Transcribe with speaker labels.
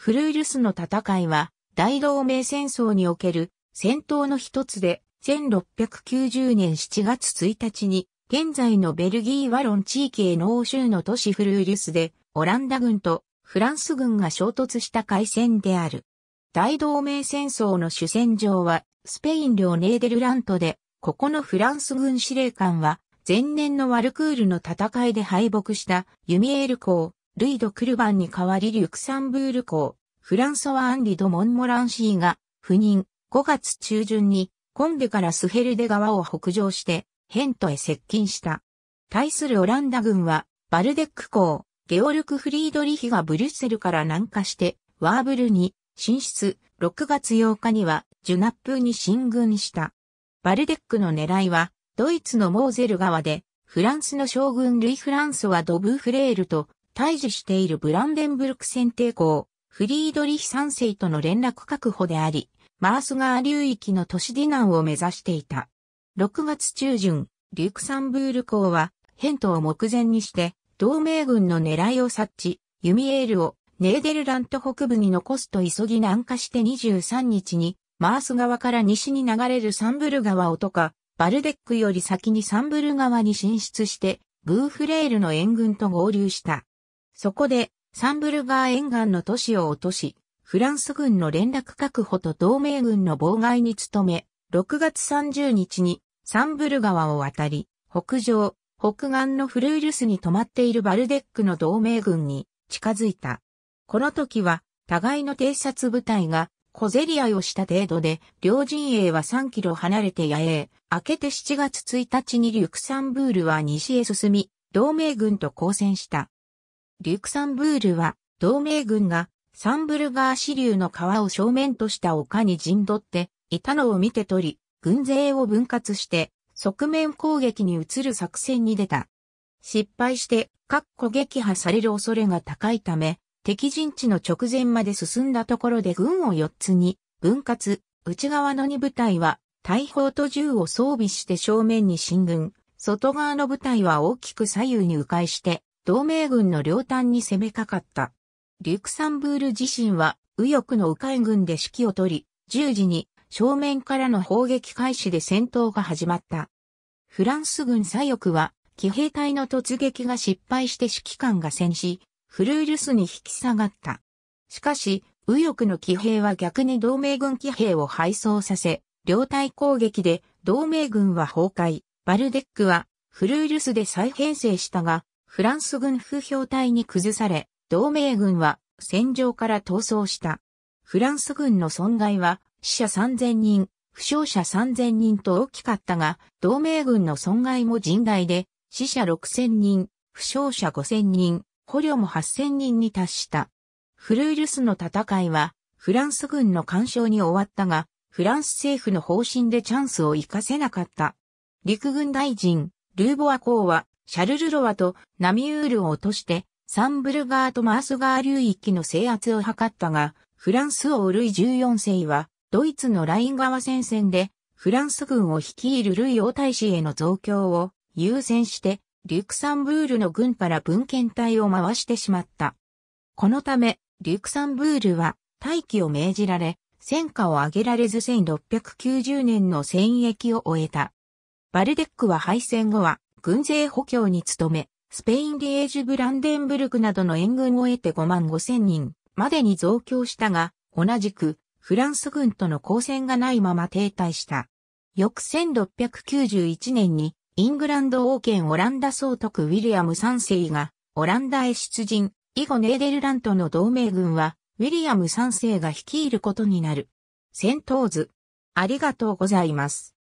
Speaker 1: フルイルスの戦いは、大同盟戦争における戦闘の一つで、1690年7月1日に、現在のベルギー・ワロン地域への欧州の都市フルイルスで、オランダ軍とフランス軍が衝突した海戦である。大同盟戦争の主戦場は、スペイン領ネーデルラントで、ここのフランス軍司令官は、前年のワルクールの戦いで敗北したユミエール公、ルイド・クルバンに代わりリュクサンブール公、フランソワ・アンリド・モンモランシーが、赴任、5月中旬に、コンデからスヘルデ川を北上して、ヘントへ接近した。対するオランダ軍は、バルデック公、ゲオルク・フリードリヒがブリュッセルから南下して、ワーブルに進出、6月8日には、ジュナップに進軍した。バルデックの狙いは、ドイツのモーゼル川で、フランスの将軍ルイ・フランソワ・ド・ブーフレールと退治しているブランデンブルク選定校、フリードリヒ三世との連絡確保であり、マース川流域の都市ディナンを目指していた。6月中旬、リュクサンブール港は、ヘントを目前にして、同盟軍の狙いを察知、ユミエールをネーデルラント北部に残すと急ぎ南下して23日に、マース川から西に流れるサンブル川をとか、バルデックより先にサンブル川に進出して、グーフレールの援軍と合流した。そこで、サンブルガー沿岸の都市を落とし、フランス軍の連絡確保と同盟軍の妨害に努め、6月30日にサンブル川を渡り、北上、北岸のフルイルスに止まっているバルデックの同盟軍に近づいた。この時は、互いの偵察部隊が小競り合いをした程度で、両陣営は3キロ離れて野営、明けて7月1日にリュクサンブールは西へ進み、同盟軍と交戦した。リュクサンブールは、同盟軍がサンブルガー支流の川を正面とした丘に陣取っていたのを見て取り、軍勢を分割して側面攻撃に移る作戦に出た。失敗して各個撃破される恐れが高いため、敵陣地の直前まで進んだところで軍を4つに分割、内側の2部隊は大砲と銃を装備して正面に進軍、外側の部隊は大きく左右に迂回して同盟軍の両端に攻めかかった。リュクサンブール自身は右翼の迂回軍で指揮を取り、十時に正面からの砲撃開始で戦闘が始まった。フランス軍左翼は、騎兵隊の突撃が失敗して指揮官が戦死、フルールスに引き下がった。しかし、右翼の騎兵は逆に同盟軍騎兵を敗走させ、両隊攻撃で同盟軍は崩壊、バルデックはフルールスで再編成したが、フランス軍風評隊に崩され、同盟軍は戦場から逃走した。フランス軍の損害は死者3000人、負傷者3000人と大きかったが、同盟軍の損害も甚大で、死者6000人、負傷者5000人、捕虜も8000人に達した。フルールスの戦いは、フランス軍の干渉に終わったが、フランス政府の方針でチャンスを活かせなかった。陸軍大臣、ルーボア公はシャルルロワとナミュールを落として、サンブルガーとマースガー流域の制圧を図ったが、フランス王ルイ14世は、ドイツのライン川戦線で、フランス軍を率いるルイ王太子への増強を優先して、リュクサンブールの軍から文献隊を回してしまった。このため、リュクサンブールは、待機を命じられ、戦果を上げられず1690年の戦役を終えた。バルデックは敗戦後は、軍勢補強に努め、スペインリエージュ・ブランデンブルクなどの援軍を得て5万5千人までに増強したが、同じくフランス軍との交戦がないまま停滞した。翌1691年にイングランド王権オランダ総督ウィリアム3世がオランダへ出陣、以後ネーデルラントの同盟軍はウィリアム3世が率いることになる。戦闘図。ありがとうございます。